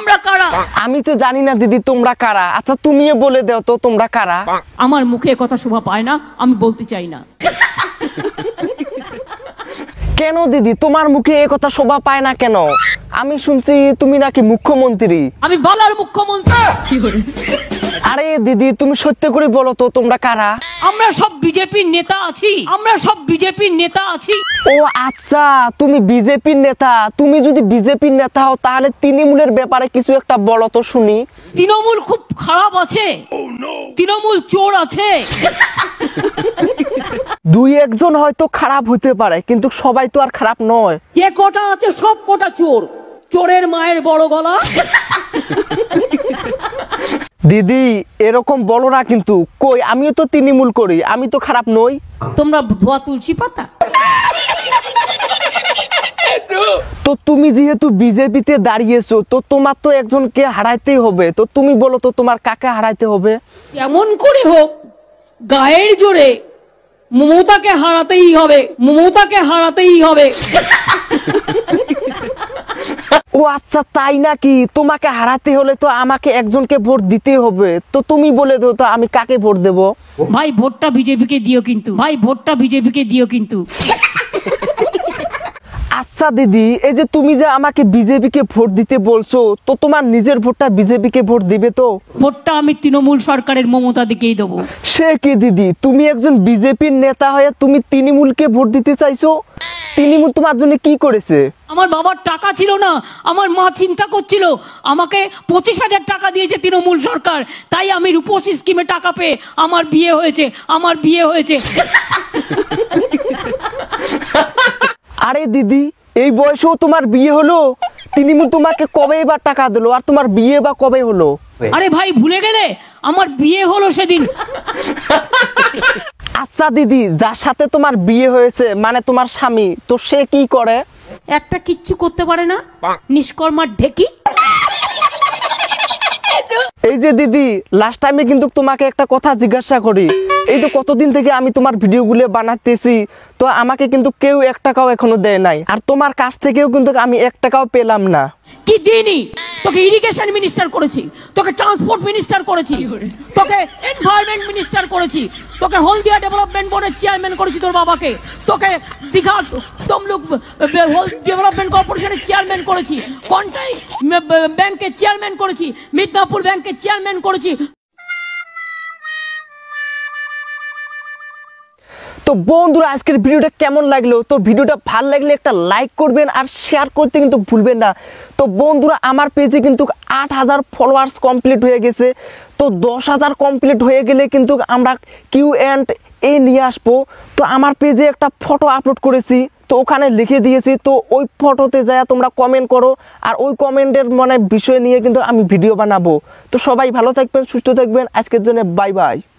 তোমরা কারা আমি তো জানি না দিদি তোমরা কারা আচ্ছা তুমিও বলে দাও তো তোমরা কারা আমার মুখে কথা শোভা পায় না আমি বলতে চাই না কেন দিদি তোমার মুখে এ কথা শোভা পায় না কেন আমি শুনছি তুমি নাকি মুখ্যমন্ত্রী আমি বলার মুখ্যমন্ত্রী আরে দিদি তুমি সত্য করে বলো তো তোমরা কারা আমরা সব বিজেপির নেতা আছি আমরা সব বিজেপির নেতা আছি ও আচ্ছা তুমি বিজেপির নেতা তুমি যদি বিজেপির নেতা হও তাহলে তৃণমূলের ব্যাপারে কিছু একটা বলো তো শুনি তৃণমূল খুব খারাপ আছে oh, তৃণমূল চোর আছে দুই একজন হয়তো খারাপ হতে পারে কিন্তু সবাই তো আর খারাপ নয় যে কটা আছে সব কটা চোর চোরের মায়ের বড় গলা দিদি এরকম বলো না কিন্তু কই আমিও তো তৃণমূল করি আমি তো খারাপ নই তোমরা ধোয়া তুলসী পাতা তো তুমি যেহেতু বিজেপিতে দাঁড়িয়েছো তো তোমার তো একজনকে হারাইতেই হবে তো তুমি বলো তো তোমার কাকে হারাইতে হবে এমন করে হোক গায়ের জোরে মমতাকে হারাতেই হবে মমতাকে হারাতেই হবে ও আচ্ছা তাই নাকি তোমাকে হারাতে হলে তো আমাকে একজনকে ভোট দিতে হবে তো তুমি বলে দাও তো আমি কাকে ভোট দেব ভাই ভোটটা বিজেপিকে দিও কিন্তু ভাই ভোটটা বিজেপিকে দিও কিন্তু আচ্ছা দিদি এই যে তুমি যে আমাকে বিজেপিকে ভোট দিতে বলছো তো তোমার নিজের ভোটটা বিজেপিকে ভোট দিবে তো ভোটটা আমি তৃণমূল সরকারের মমতা দিকেই দেবো সে কি দিদি তুমি একজন বিজেপির নেতা হয়ে তুমি তৃণমূলকে ভোট দিতে চাইছো তৃণমূল তোমার জন্য কি করেছে আমার বাবার টাকা ছিল না আমার মা চিন্তা করছিল আমাকে পঁচিশ হাজার টাকা দিয়েছে তৃণমূল সরকার তাই আমি রূপসী স্কিমে টাকা পেয়ে আমার বিয়ে হয়েছে আমার বিয়ে হয়েছে আরে দিদি এই বয়সেও তোমার বিয়ে হলো তিনি তোমাকে কবে এবার টাকা দিলো আর তোমার বিয়ে বা কবে হলো আরে ভাই ভুলে গেলে আমার বিয়ে হলো সেদিন আচ্ছা দিদি যার সাথে তোমার বিয়ে হয়েছে মানে তোমার স্বামী তো সে কি করে একটা কিচ্ছু করতে পারে না নিষ্কর্মার ঢেকি এই যে দিদি লাস্ট টাইমে কিন্তু তোমাকে একটা কথা জিজ্ঞাসা করি এই তো কতদিন থেকে আমি তোমার ভিডিওগুলো বানাতেছি তো আমাকে কিন্তু কেউ এক টাকাও এখনো দেয় নাই আর তোমার কাছ থেকেও কিন্তু আমি এক টাকাও পেলাম না কি দিনই তোকে ইরিগেশন মিনিস্টার করেছি তোকে ট্রান্সপোর্ট মিনিস্টার করেছি তোকে এনভায়রনমেন্ট মিনিস্টার করেছি তোকে হলদিয়া ডেভেলপমেন্ট বোর্ডের চেয়ারম্যান করেছি তোর বাবাকে তোকে দীঘা তমলুক ডেভেলপমেন্ট কর্পোরেশনের চেয়ারম্যান করেছি কন্টাই ব্যাংকের চেয়ারম্যান করেছি মিদনাপুর ব্যাংকের চেয়ারম্যান করেছি তো বন্ধুরা আজকের ভিডিওটা কেমন লাগলো তো ভিডিওটা ভাল লাগলে একটা লাইক করবেন আর শেয়ার করতে কিন্তু ভুলবেন না তো বন্ধুরা আমার পেজে কিন্তু আট হাজার ফলোয়ার্স কমপ্লিট হয়ে গেছে তো দশ হাজার কমপ্লিট হয়ে গেলে কিন্তু আমরা কিউ অ্যান্ড এ নিয়ে আসবো তো আমার পেজে একটা ফটো আপলোড করেছি তো ওখানে লিখে দিয়েছি তো ওই ফটোতে যায় তোমরা কমেন্ট করো আর ওই কমেন্টের মানে বিষয় নিয়ে কিন্তু আমি ভিডিও বানাবো তো সবাই ভালো থাকবেন সুস্থ থাকবেন আজকের জন্য বাই বাই